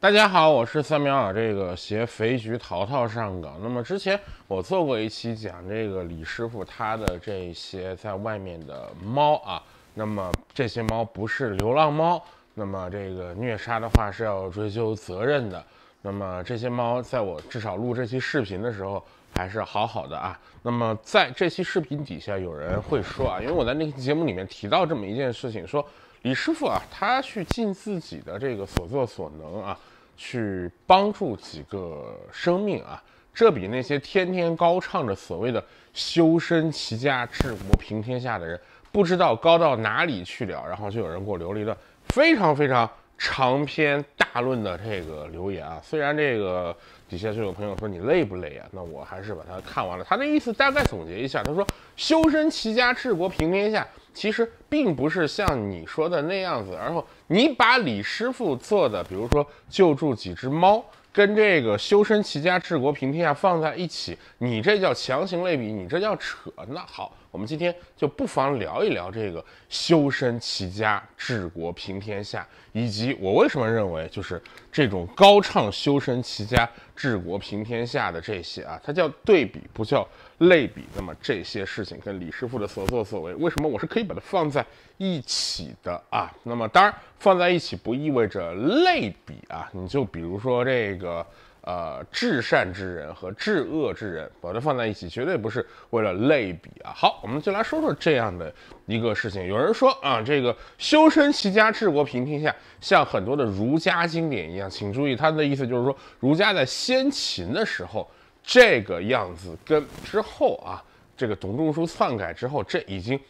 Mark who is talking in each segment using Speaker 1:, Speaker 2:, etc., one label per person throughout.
Speaker 1: 大家好，我是三秒啊，这个携肥菊淘淘上岗。那么之前我做过一期讲这个李师傅他的这些在外面的猫啊，那么这些猫不是流浪猫，那么这个虐杀的话是要追究责任的。那么这些猫在我至少录这期视频的时候。还是好好的啊。那么在这期视频底下，有人会说啊，因为我在那期节目里面提到这么一件事情，说李师傅啊，他去尽自己的这个所作所能啊，去帮助几个生命啊，这比那些天天高唱着所谓的修身齐家治国平天下的人，不知道高到哪里去了。然后就有人给我留了一个非常非常长篇大论的这个留言啊，虽然这个。底下就有朋友说你累不累啊？那我还是把它看完了。他的意思大概总结一下，他说修身齐家治国平天下，其实并不是像你说的那样子。然后你把李师傅做的，比如说救助几只猫。跟这个修身齐家治国平天下放在一起，你这叫强行类比，你这叫扯。那好，我们今天就不妨聊一聊这个修身齐家治国平天下，以及我为什么认为就是这种高唱修身齐家治国平天下的这些啊，它叫对比，不叫。类比，那么这些事情跟李师傅的所作所为，为什么我是可以把它放在一起的啊？那么当然，放在一起不意味着类比啊。你就比如说这个，呃，至善之人和至恶之人，把它放在一起，绝对不是为了类比啊。好，我们就来说说这样的一个事情。有人说啊，这个修身齐家治国平天下，像很多的儒家经典一样，请注意，他的意思就是说，儒家在先秦的时候。这个样子跟之后啊，这个董仲舒篡改之后，这已经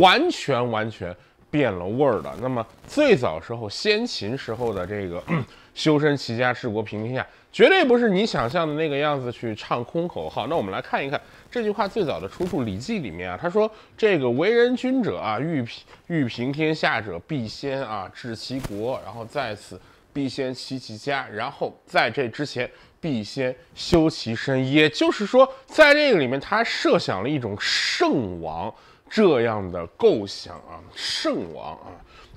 Speaker 1: 完全完全变了味儿了。那么最早时候，先秦时候的这个 修身齐家治国平天下，绝对不是你想象的那个样子去唱空口号。那我们来看一看这句话最早的出处，《礼记》里面啊，他说：“这个为人君者啊，欲平欲平天下者，必先啊治其国，然后在此必先齐其家，然后在这之前。”必先修其身，也就是说，在这个里面，他设想了一种圣王这样的构想啊，圣王啊，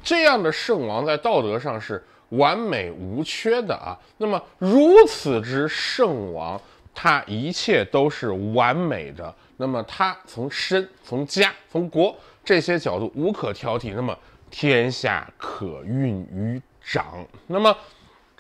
Speaker 1: 这样的圣王在道德上是完美无缺的啊。那么，如此之圣王，他一切都是完美的。那么，他从身、从家、从国这些角度无可挑剔。那么，天下可运于掌。那么。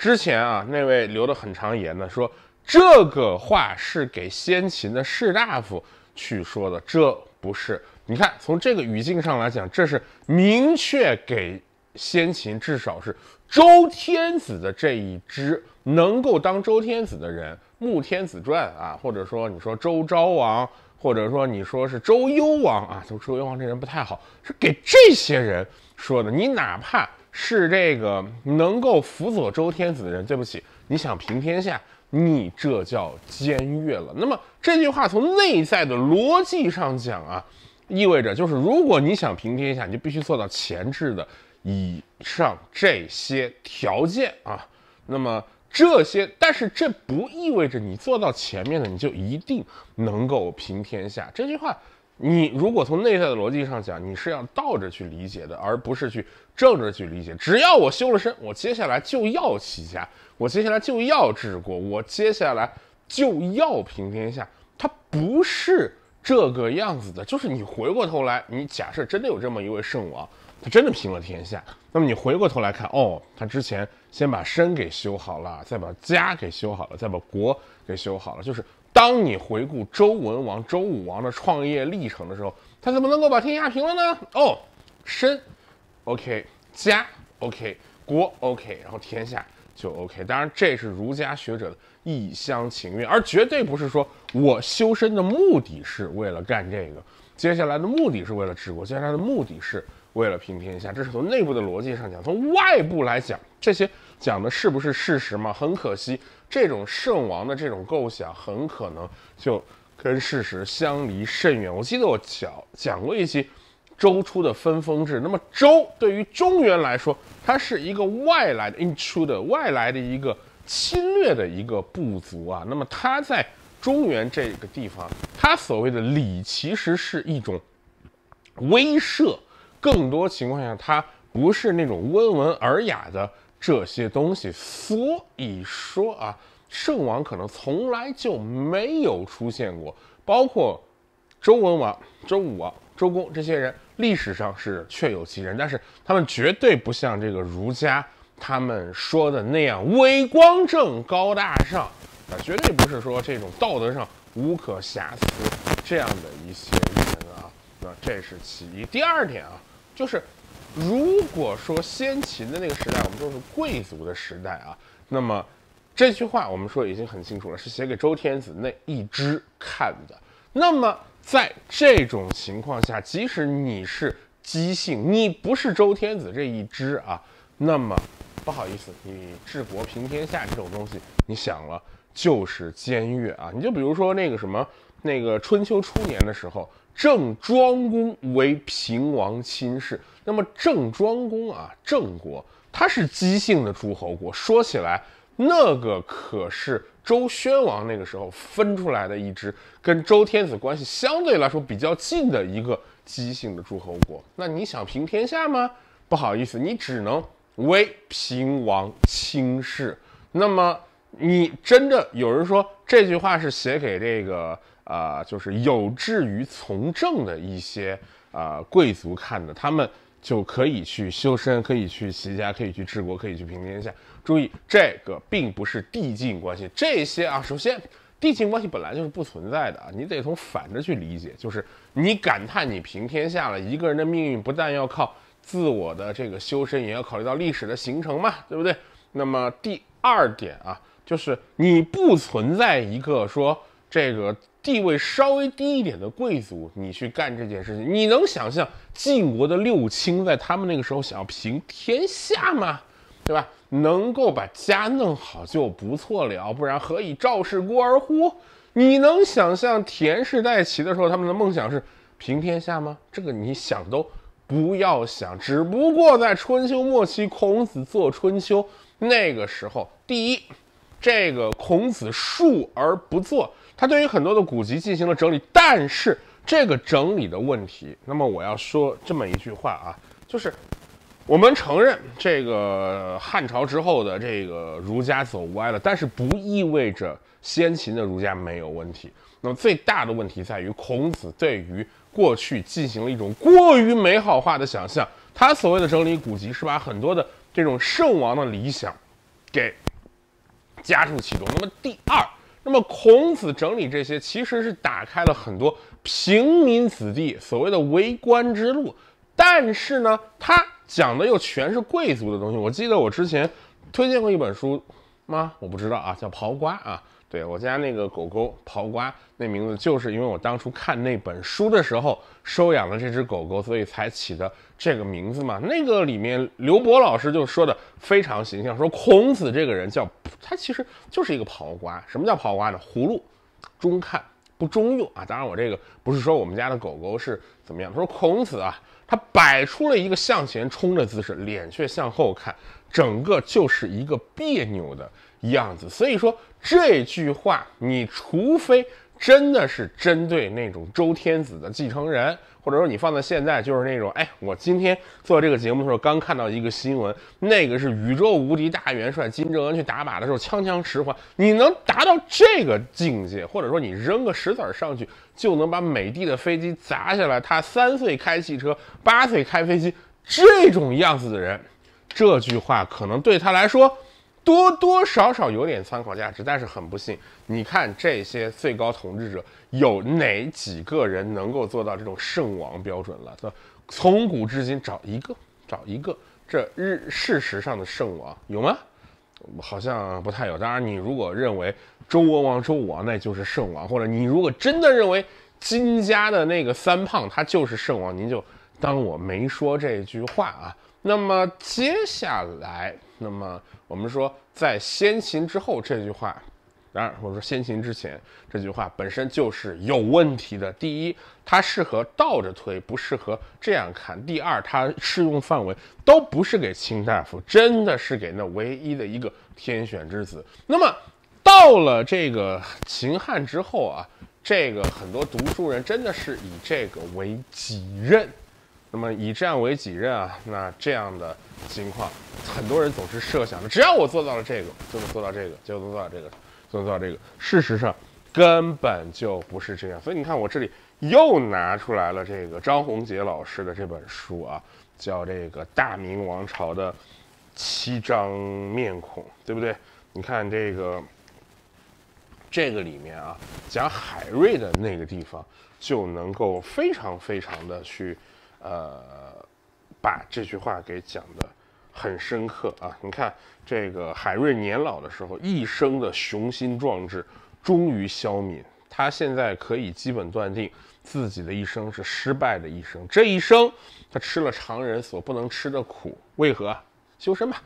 Speaker 1: 之前啊，那位留的很长言的说，这个话是给先秦的士大夫去说的，这不是？你看，从这个语境上来讲，这是明确给先秦，至少是周天子的这一支能够当周天子的人，穆天子传啊，或者说你说周昭王，或者说你说是周幽王啊，周周幽王这人不太好，是给这些人说的，你哪怕。是这个能够辅佐周天子的人，对不起，你想平天下，你这叫僭越了。那么这句话从内在的逻辑上讲啊，意味着就是如果你想平天下，你就必须做到前置的以上这些条件啊。那么这些，但是这不意味着你做到前面的你就一定能够平天下。这句话，你如果从内在的逻辑上讲，你是要倒着去理解的，而不是去。政治去理解，只要我修了身，我接下来就要起家，我接下来就要治国，我接下来就要平天下。他不是这个样子的，就是你回过头来，你假设真的有这么一位圣王，他真的平了天下，那么你回过头来看，哦，他之前先把身给修好了，再把家给修好了，再把国给修好了。就是当你回顾周文王、周武王的创业历程的时候，他怎么能够把天下平了呢？哦，身。OK 家，OK 国，OK 然后天下就 OK。当然，这是儒家学者的一厢情愿，而绝对不是说我修身的目的是为了干这个，接下来的目的是为了治国，接下来的目的是为了平天下。这是从内部的逻辑上讲，从外部来讲，这些讲的是不是事实嘛？很可惜，这种圣王的这种构想，很可能就跟事实相离甚远。我记得我讲讲过一期。周初的分封制，那么周对于中原来说，它是一个外来的、in t e 的外来的一个侵略的一个部族啊。那么它在中原这个地方，它所谓的礼其实是一种威慑，更多情况下它不是那种温文尔雅的这些东西。所以说啊，圣王可能从来就没有出现过，包括周文王、周武王。周公这些人历史上是确有其人，但是他们绝对不像这个儒家他们说的那样伟光正、高大上啊，绝对不是说这种道德上无可瑕疵这样的一些人啊。那这是其一。第二点啊，就是如果说先秦的那个时代我们都是贵族的时代啊，那么这句话我们说已经很清楚了，是写给周天子那一支看的。那么。在这种情况下，即使你是姬姓，你不是周天子这一支啊，那么不好意思，你治国平天下这种东西，你想了就是监狱啊！你就比如说那个什么，那个春秋初年的时候，郑庄公为平王亲事，那么郑庄公啊，郑国他是姬姓的诸侯国，说起来那个可是。周宣王那个时候分出来的一支，跟周天子关系相对来说比较近的一个姬姓的诸侯国，那你想平天下吗？不好意思，你只能为平王轻视。那么你真的有人说这句话是写给这个啊，就是有志于从政的一些啊贵族看的，他们。就可以去修身，可以去齐家，可以去治国，可以去平天下。注意，这个并不是递进关系。这些啊，首先递进关系本来就是不存在的啊，你得从反着去理解。就是你感叹你平天下了，一个人的命运不但要靠自我的这个修身，也要考虑到历史的形成嘛，对不对？那么第二点啊，就是你不存在一个说。这个地位稍微低一点的贵族，你去干这件事情，你能想象晋国的六卿在他们那个时候想要平天下吗？对吧？能够把家弄好就不错了，不然何以赵氏孤儿乎？你能想象田氏代齐的时候他们的梦想是平天下吗？这个你想都不要想。只不过在春秋末期，孔子做春秋那个时候，第一，这个孔子述而不作。他对于很多的古籍进行了整理，但是这个整理的问题，那么我要说这么一句话啊，就是我们承认这个汉朝之后的这个儒家走歪了，但是不意味着先秦的儒家没有问题。那么最大的问题在于孔子对于过去进行了一种过于美好化的想象，他所谓的整理古籍是把很多的这种圣王的理想给加入其中。那么第二。那么孔子整理这些，其实是打开了很多平民子弟所谓的为官之路，但是呢，他讲的又全是贵族的东西。我记得我之前推荐过一本书吗？我不知道啊，叫《刨瓜》啊。对我家那个狗狗刨瓜那名字，就是因为我当初看那本书的时候收养了这只狗狗，所以才起的这个名字嘛。那个里面刘博老师就说的非常形象，说孔子这个人叫他其实就是一个刨瓜。什么叫刨瓜呢？葫芦中看。不中用啊！当然，我这个不是说我们家的狗狗是怎么样。他说孔子啊，他摆出了一个向前冲的姿势，脸却向后看，整个就是一个别扭的样子。所以说这句话，你除非。真的是针对那种周天子的继承人，或者说你放在现在就是那种，哎，我今天做这个节目的时候刚看到一个新闻，那个是宇宙无敌大元帅金正恩去打靶的时候枪枪十环，你能达到这个境界，或者说你扔个石子上去就能把美的的飞机砸下来，他三岁开汽车，八岁开飞机，这种样子的人，这句话可能对他来说。多多少少有点参考价值，但是很不幸，你看这些最高统治者有哪几个人能够做到这种圣王标准了？从从古至今找一个，找一个，这日事实上的圣王有吗？好像不太有。当然，你如果认为周文王、周武王那就是圣王，或者你如果真的认为金家的那个三胖他就是圣王，您就当我没说这句话啊。那么接下来。那么我们说，在先秦之后这句话，然而我说先秦之前这句话本身就是有问题的。第一，它适合倒着推，不适合这样看；第二，它适用范围都不是给清大夫，真的是给那唯一的一个天选之子。那么到了这个秦汉之后啊，这个很多读书人真的是以这个为己任。那么以战为己任啊，那这样的情况，很多人总是设想的，只要我做到了这个，就能做到这个，就能做到这个，就能做到这个。事实上根本就不是这样。所以你看，我这里又拿出来了这个张宏杰老师的这本书啊，叫这个《大明王朝的七张面孔》，对不对？你看这个，这个里面啊，讲海瑞的那个地方，就能够非常非常的去。呃，把这句话给讲的很深刻啊！你看，这个海瑞年老的时候，一生的雄心壮志终于消泯。他现在可以基本断定，自己的一生是失败的一生。这一生，他吃了常人所不能吃的苦，为何？修身吧，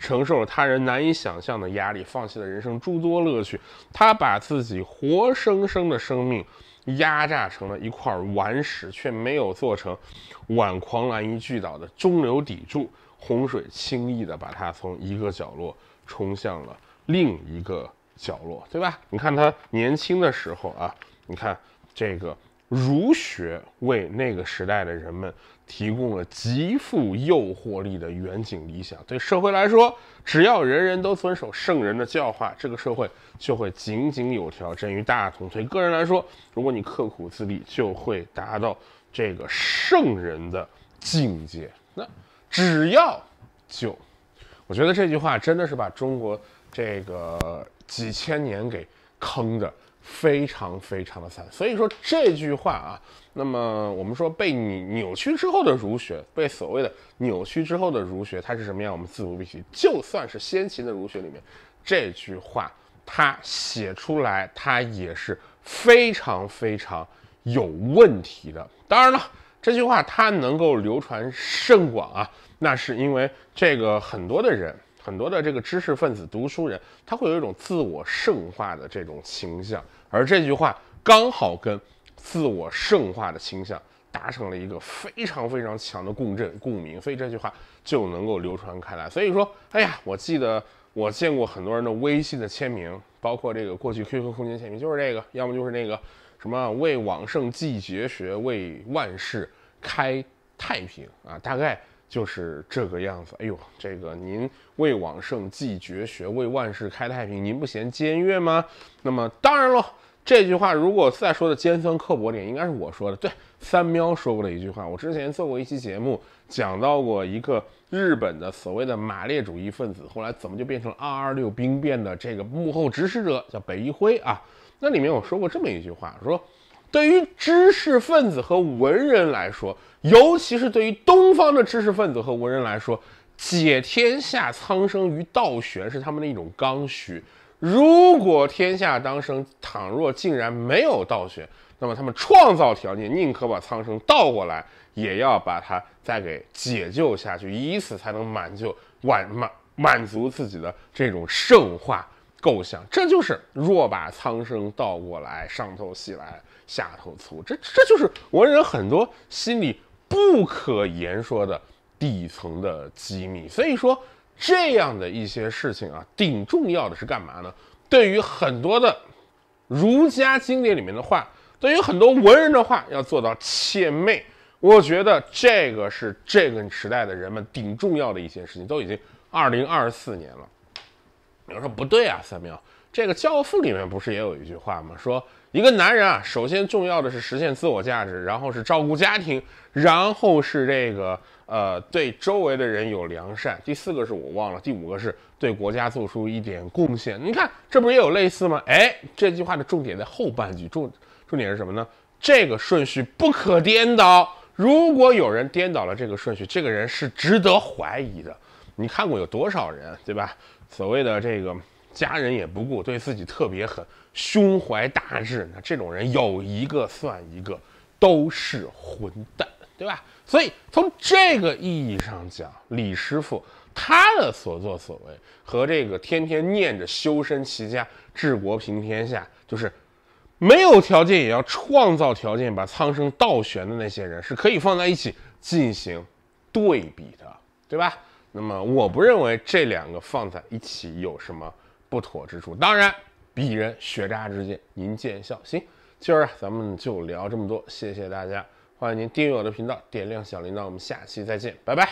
Speaker 1: 承受了他人难以想象的压力，放弃了人生诸多乐趣。他把自己活生生的生命。压榨成了一块顽石，却没有做成挽狂澜于巨倒的中流砥柱。洪水轻易地把它从一个角落冲向了另一个角落，对吧？你看他年轻的时候啊，你看这个儒学为那个时代的人们。提供了极富诱惑力的远景理想。对社会来说，只要人人都遵守圣人的教化，这个社会就会井井有条，真于大同。对个人来说，如果你刻苦自立，就会达到这个圣人的境界。那只要就，我觉得这句话真的是把中国这个几千年给坑的。非常非常的散，所以说这句话啊，那么我们说被你扭曲之后的儒学，被所谓的扭曲之后的儒学，它是什么样？我们自不必提。就算是先秦的儒学里面，这句话它写出来，它也是非常非常有问题的。当然了，这句话它能够流传甚广啊，那是因为这个很多的人。很多的这个知识分子、读书人，他会有一种自我圣化的这种倾向，而这句话刚好跟自我圣化的倾向达成了一个非常非常强的共振共鸣，所以这句话就能够流传开来。所以说，哎呀，我记得我见过很多人的微信的签名，包括这个过去 QQ 空间签名，就是这个，要么就是那个什么“为往圣继绝学，为万世开太平”啊，大概。就是这个样子，哎呦，这个您为往圣继绝学，为万世开太平，您不嫌尖锐吗？那么当然喽，这句话如果再说的尖酸刻薄点，应该是我说的。对，三喵说过的一句话，我之前做过一期节目，讲到过一个日本的所谓的马列主义分子，后来怎么就变成二二六兵变的这个幕后指使者，叫北一辉啊。那里面我说过这么一句话，说。对于知识分子和文人来说，尤其是对于东方的知识分子和文人来说，解天下苍生于倒悬是他们的一种刚需。如果天下当生，倘若竟然没有倒悬，那么他们创造条件，宁可把苍生倒过来，也要把它再给解救下去，以此才能满救，满满满足自己的这种圣化构想。这就是若把苍生倒过来，上头戏来。下头粗，这这就是文人很多心里不可言说的底层的机密。所以说，这样的一些事情啊，顶重要的是干嘛呢？对于很多的儒家经典里面的话，对于很多文人的话，要做到窃媚。我觉得这个是这个时代的人们顶重要的一些事情。都已经二零二四年了，有人说不对啊，三秒，这个教父里面不是也有一句话吗？说。一个男人啊，首先重要的是实现自我价值，然后是照顾家庭，然后是这个呃对周围的人有良善，第四个是我忘了，第五个是对国家做出一点贡献。你看，这不是也有类似吗？哎，这句话的重点在后半句，重重点是什么呢？这个顺序不可颠倒。如果有人颠倒了这个顺序，这个人是值得怀疑的。你看过有多少人，对吧？所谓的这个家人也不顾，对自己特别狠。胸怀大志，那这种人有一个算一个都是混蛋，对吧？所以从这个意义上讲，李师傅他的所作所为和这个天天念着修身齐家、治国平天下，就是没有条件也要创造条件把苍生倒悬的那些人，是可以放在一起进行对比的，对吧？那么我不认为这两个放在一起有什么不妥之处，当然。鄙人学渣之见，您见笑。行，今儿啊，咱们就聊这么多，谢谢大家。欢迎您订阅我的频道，点亮小铃铛。我们下期再见，拜拜。